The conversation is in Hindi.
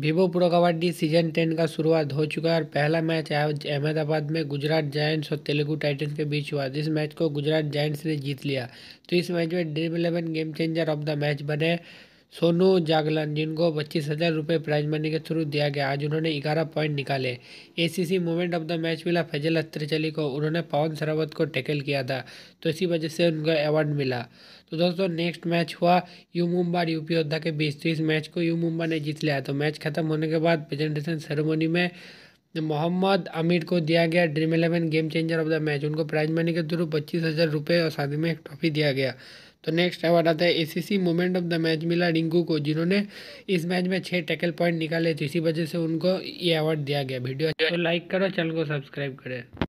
Vivo pro kabaddi season ten का शुरुआत हो चुका है और पहला मैच अहमदाबाद में गुजरात जायंट्स और तेलुगु टाइटंस के बीच हुआ जिस मैच को गुजरात जायंट्स ने जीत लिया तो इस मैच में Dream Eleven game changer of the match बने सोनू जागलन जिनको पच्चीस हज़ार रुपये प्राइज मनी के थ्रू दिया गया आज उन्होंने ग्यारह पॉइंट निकाले ACC movement of the match मिला फैजल अत्रचली को उन्होंने पवन सरावत को टैकल किया था तो इसी वजह से उनको अवार्ड मिला तो दोस्तों नेक्स्ट मैच हुआ यू मुंबा और यूपी योद्धा के बीच तो इस मैच को यू मुंबा ने जीत लिया तो मैच खत्म होने के बाद प्रेजेंटेशन सेरेमनी में मोहम्मद आमिर को दिया गया Dream Eleven game changer of the match उनको प्राइज मनी के थ्रू पच्चीस हज़ार रुपये और शादी में एक ट्रॉफी दिया गया तो नेक्स्ट अवार्ड आता है ACC moment of the match मिला रिंकू को जिन्होंने इस मैच में छः टैकल पॉइंट निकाले तो इसी वजह से उनको ये अवार्ड दिया गया वीडियो तो लाइक करो चैनल को सब्सक्राइब करें